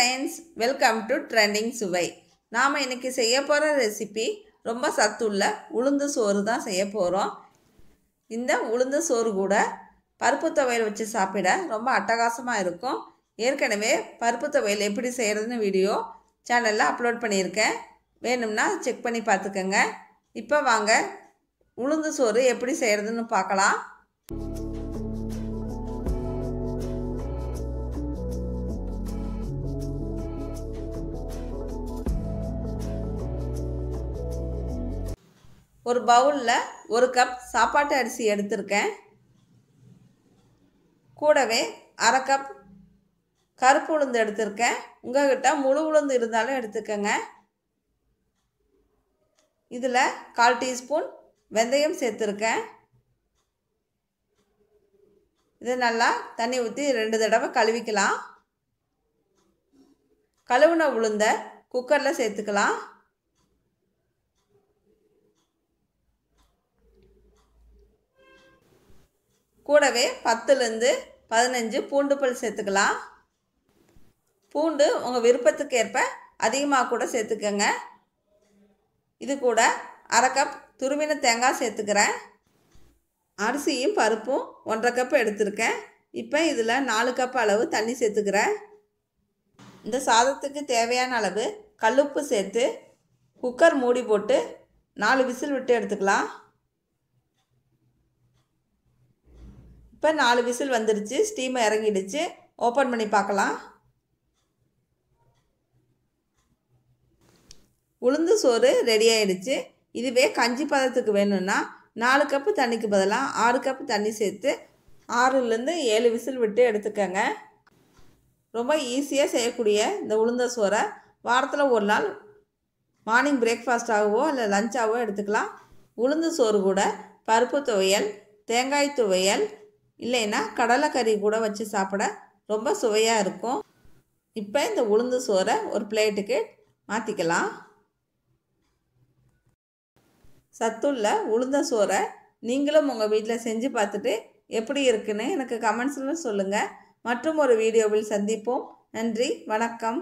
friends welcome to trending சுவை நாம் இன்றைக்கி செய்ய போகிற ரெசிபி ரொம்ப சத்துள்ள உளுந்து சோறு தான் செய்ய போகிறோம் இந்த உளுந்து சோறு கூட பருப்பு துவையல் வச்சு சாப்பிட ரொம்ப அட்டகாசமாக இருக்கும் ஏற்கனவே பருப்பு துவையல் எப்படி செய்கிறதுன்னு வீடியோ சேனலில் அப்லோட் பண்ணியிருக்கேன் வேணும்னா செக் பண்ணி பார்த்துக்கோங்க இப்போ வாங்க உளுந்து சோறு எப்படி செய்கிறதுன்னு பார்க்கலாம் ஒரு பவுலில் ஒரு கப் சாப்பாட்டு அரிசி எடுத்திருக்கேன் கூடவே அரை கப் கருப்பு உளுந்து எடுத்திருக்கேன் உங்கள்கிட்ட முழு உளுந்து இருந்தாலும் எடுத்துக்கோங்க இதில் கால் டீஸ்பூன் வெந்தயம் சேர்த்துருக்கேன் இது நல்லா தண்ணி ஊற்றி ரெண்டு தடவை கழுவிக்கலாம் கழுவுன உளுந்த குக்கரில் சேர்த்துக்கலாம் கூடவே பத்துலேருந்து பதினஞ்சு பூண்டு பல் சேர்த்துக்கலாம் பூண்டு உங்கள் விருப்பத்துக்கு ஏற்ப அதிகமாக கூட சேர்த்துக்கோங்க இது கூட அரை கப் துருவின தேங்காய் சேர்த்துக்கிறேன் அரிசியும் பருப்பும் ஒன்றரை கப் எடுத்திருக்கேன் இப்போ இதில் நாலு கப் அளவு தண்ணி சேர்த்துக்கிறேன் இந்த சாதத்துக்கு தேவையான அளவு கல்லுப்பு சேர்த்து குக்கர் மூடி போட்டு நாலு விசில் விட்டு எடுத்துக்கலாம் இப்போ நாலு விசில் வந்துடுச்சு ஸ்டீமை இறங்கிடுச்சு ஓப்பன் பண்ணி பார்க்கலாம் உளுந்து சோறு ரெடி ஆகிடுச்சு இதுவே கஞ்சி பதத்துக்கு வேணும்னா நாலு கப்பு தண்ணிக்கு பதிலாக ஆறு கப்பு தண்ணி சேர்த்து ஆறுலேருந்து ஏழு விசில் விட்டு எடுத்துக்கோங்க ரொம்ப ஈஸியாக செய்யக்கூடிய இந்த உளுந்த சோறை வாரத்தில் ஒரு நாள் மார்னிங் பிரேக்ஃபாஸ்ட்டாகவோ இல்லை லஞ்சாகவோ எடுத்துக்கலாம் உளுந்து சோறு கூட பருப்பு துவையல் தேங்காய் துவையல் இல்லைன்னா கடலைக்கறி கூட வச்சு சாப்பிட ரொம்ப சுவையாக இருக்கும் இப்போ இந்த உளுந்து சோறை ஒரு பிளேட்டுக்கு மாற்றிக்கலாம் சத்துள்ள உளுந்த சோறை நீங்களும் உங்கள் வீட்டில் செஞ்சு பார்த்துட்டு எப்படி இருக்குன்னு எனக்கு கமெண்ட்ஸில் சொல்லுங்கள் மற்றும் ஒரு வீடியோவில் சந்திப்போம் நன்றி வணக்கம்